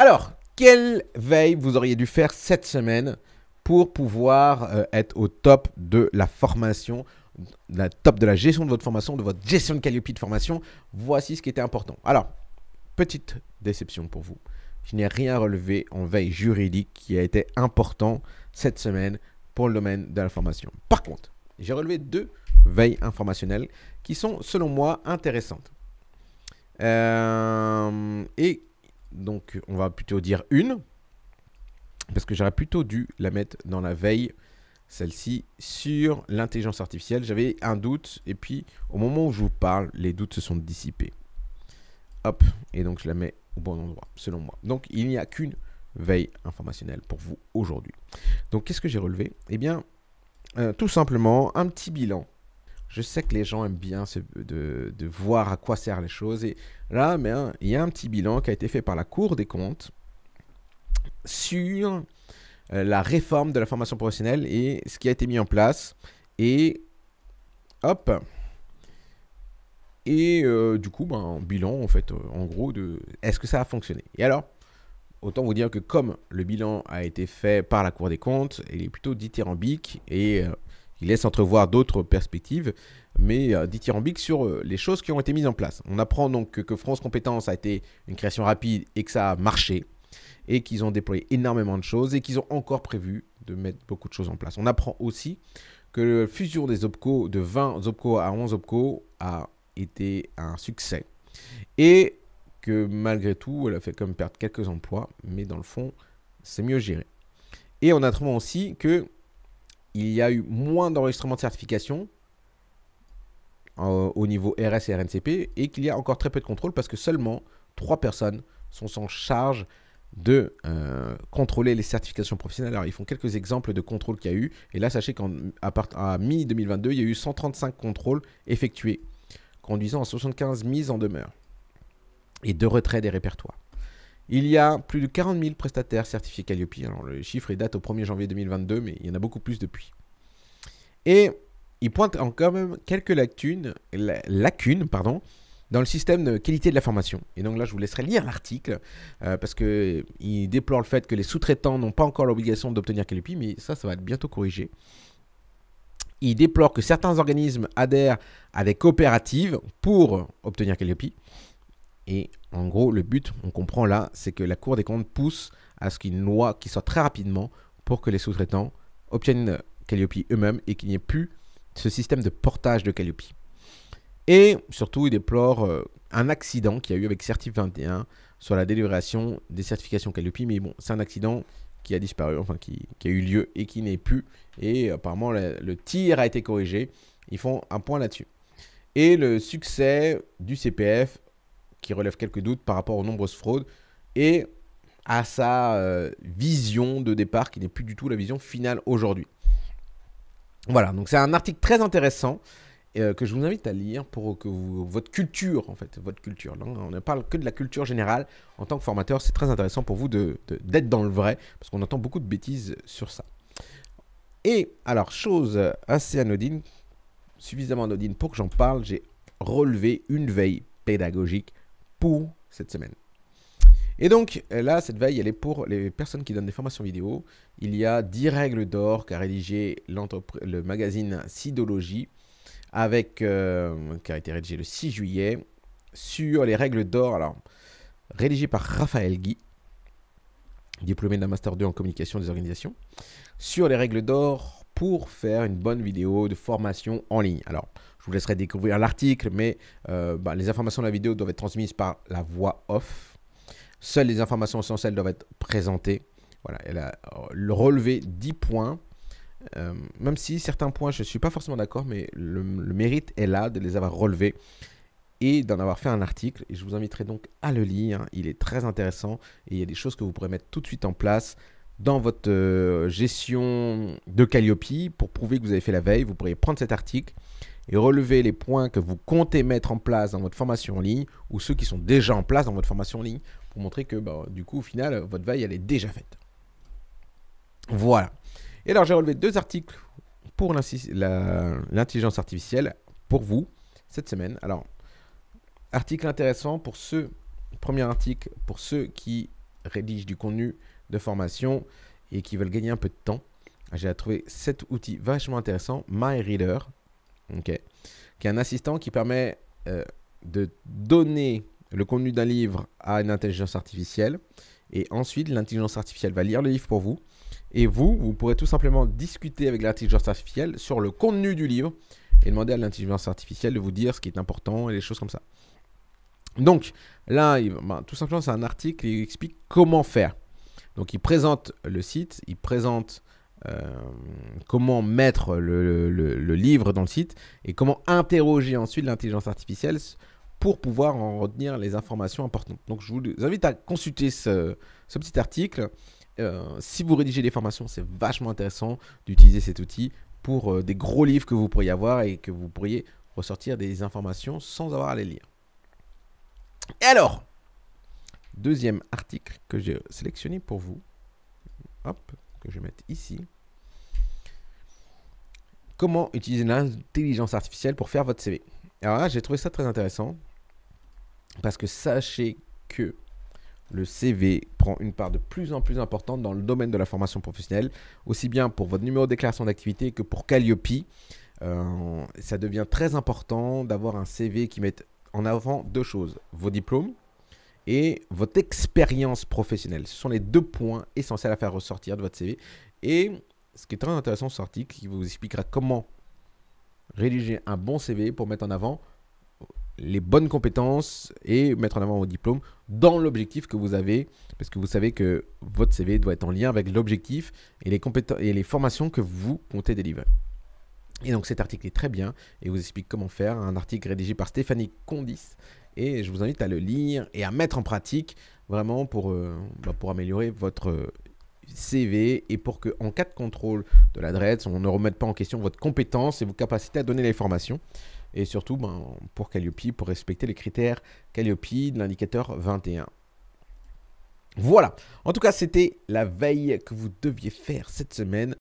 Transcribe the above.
Alors, quelle veille vous auriez dû faire cette semaine pour pouvoir euh, être au top de la formation, la top de la gestion de votre formation, de votre gestion de Calliope de formation Voici ce qui était important. Alors, petite déception pour vous. Je n'ai rien relevé en veille juridique qui a été important cette semaine pour le domaine de la formation. Par contre, j'ai relevé deux veilles informationnelles qui sont, selon moi, intéressantes. Euh, donc on va plutôt dire une, parce que j'aurais plutôt dû la mettre dans la veille, celle-ci, sur l'intelligence artificielle. J'avais un doute, et puis au moment où je vous parle, les doutes se sont dissipés. Hop, et donc je la mets au bon endroit, selon moi. Donc il n'y a qu'une veille informationnelle pour vous aujourd'hui. Donc qu'est-ce que j'ai relevé Eh bien, euh, tout simplement, un petit bilan je sais que les gens aiment bien de, voir à quoi servent les choses. Et là, il y a un petit bilan qui a été fait par la Cour des comptes sur euh, la réforme de la formation professionnelle et ce qui a été mis en place. Et hop. Et euh, du coup, ben, bilan en fait, euh, en gros, de est-ce que ça a fonctionné Et alors, autant vous dire que comme le bilan a été fait par la Cour des comptes, il est plutôt dithyrambique et il laisse entrevoir d'autres perspectives, mais dit euh, dithyrambiques sur euh, les choses qui ont été mises en place. On apprend donc que, France Compétences a été une création rapide et que ça a marché, et qu'ils ont déployé énormément de choses, et qu'ils ont encore prévu de mettre beaucoup de choses en place. On apprend aussi que la fusion des OPCO de 20 OPCO à 11 OPCO a été un succès. Et que malgré tout, elle a fait comme perdre quelques emplois, mais dans le fond, c'est mieux géré. Et on apprend aussi que il y a eu moins d'enregistrements de certification euh, au niveau RS et RNCP et qu'il y a encore très peu de contrôle parce que seulement trois personnes sont en charge de euh, contrôler les certifications professionnelles. Alors, ils font quelques exemples de contrôles qu'il y a eu. Et là, sachez qu'à à, mi-2022, il y a eu 135 contrôles effectués, conduisant à 75 mises en demeure et deux retraits des répertoires. Il y a plus de 40 000 prestataires certifiés Calliope. Alors, le chiffre date au 1er janvier 2022, mais il y en a beaucoup plus depuis. Et il pointe en quand même quelques lacunes, pardon, dans le système de qualité de la formation. Et donc là, je vous laisserai lire l'article, euh, parce qu'il déplore le fait que les sous-traitants n'ont pas encore l'obligation d'obtenir Calliope, mais ça, ça va être bientôt corrigé. Il déplore que certains organismes adhèrent à des coopératives pour obtenir Calliope. Et en gros, le but, on comprend là, c'est que la Cour des comptes pousse à ce qu'une loi qui soit très rapidement pour que les sous-traitants obtiennent euh, Calliope eux-mêmes et qu'il n'y ait plus ce système de portage de Calliope. Et surtout, ils déplorent euh, un accident qui a eu avec Certif 21 sur la délivration des certifications Calliope. Mais bon, c'est un accident qui a disparu, enfin qui, a eu lieu et qui n'est plus. Et apparemment, le tir a été corrigé. Ils font un point là-dessus. Et le succès du CPF qui relève quelques doutes par rapport aux nombreuses fraudes et à sa euh, vision de départ qui n'est plus du tout la vision finale aujourd'hui. Voilà, donc c'est un article très intéressant euh, que je vous invite à lire pour que vous, votre culture, en fait, votre culture, on ne parle que de la culture générale. En tant que formateur, c'est très intéressant pour vous d'être dans le vrai, parce qu'on entend beaucoup de bêtises sur ça. Et alors, chose assez anodine, suffisamment anodine pour que j'en parle, j'ai relevé une veille pédagogique pour cette semaine. Et donc euh, là, cette veille, elle est pour les personnes qui donnent des formations vidéo. Il y a 10 règles d'or qu'a rédigé le magazine Sidologie, avec, euh, qui a été rédigé le 6 juillet, sur les règles d'or, alors rédigé par Raphaël Guy, diplômé d'un Master 2 en communication des organisations, sur les règles d'or pour faire une bonne vidéo de formation en ligne. Alors, je vous laisserai découvrir l'article, mais euh, bah, les informations de la vidéo doivent être transmises par la voix off. Seules les informations essentielles doivent être présentées. Voilà, elle a euh, relevé 10 points. Euh, même si certains points, je ne suis pas forcément d'accord, mais le, le, mérite est là de les avoir relevés et d'en avoir fait un article. Et je vous inviterai donc à le lire. Il est très intéressant et il y a des choses que vous pourrez mettre tout de suite en place dans votre euh, gestion de Calliope pour prouver que vous avez fait la veille. Vous pourriez prendre cet article et relever les points que vous comptez mettre en place dans votre formation en ligne ou ceux qui sont déjà en place dans votre formation en ligne pour montrer que bah, du coup, au final, votre veille, elle est déjà faite. Voilà. Et alors, j'ai relevé deux articles pour l'intelligence artificielle pour vous cette semaine. Alors, article intéressant pour ceux, premier article pour ceux qui rédigent du contenu de formation et qui veulent gagner un peu de temps, j'ai trouvé cet outil vachement intéressant, MyReader, qui est un assistant qui permet euh, de donner le contenu d'un livre à une intelligence artificielle. Et ensuite, l'intelligence artificielle va lire le livre pour vous. Et vous, vous pourrez tout simplement discuter avec l'intelligence artificielle sur le contenu du livre et demander à l'intelligence artificielle de vous dire ce qui est important et les choses comme ça. Donc là, ben, tout simplement, c'est un article qui explique comment faire. Donc il présente le site, il présente euh, comment mettre le, livre dans le site et comment interroger ensuite l'intelligence artificielle pour pouvoir en retenir les informations importantes. Donc je vous invite à consulter ce, petit article. Euh, si vous rédigez des formations, c'est vachement intéressant d'utiliser cet outil pour euh, des gros livres que vous pourriez avoir et que vous pourriez ressortir des informations sans avoir à les lire. Et alors, deuxième article que j'ai sélectionné pour vous, hop, que je vais mettre ici. Comment utiliser l'intelligence artificielle pour faire votre CV Alors là, j'ai trouvé ça très intéressant parce que sachez que le CV prend une part de plus en plus importante dans le domaine de la formation professionnelle, aussi bien pour votre numéro de déclaration d'activité que pour Calliope. Euh, ça devient très important d'avoir un CV qui mette en avant deux choses, vos diplômes, et votre expérience professionnelle. Ce sont les deux points essentiels à faire ressortir de votre CV. Et ce qui est très intéressant, cet article qui vous expliquera comment rédiger un bon CV pour mettre en avant les bonnes compétences et mettre en avant vos diplômes dans l'objectif que vous avez, parce que vous savez que votre CV doit être en lien avec l'objectif et, les et les formations que vous comptez délivrer. Et donc cet article est très bien et vous explique comment faire. Un article rédigé par Stéphanie Condis. Et je vous invite à le lire et à mettre en pratique vraiment pour, euh, bah, pour améliorer votre euh, CV et pour que en cas de contrôle de l'adresse, on ne remette pas en question votre compétence et vos capacités à donner les formations. Et surtout ben, pour Calliope, pour respecter les critères Calliope de l'indicateur 21. Voilà. En tout cas, c'était la veille que vous deviez faire cette semaine.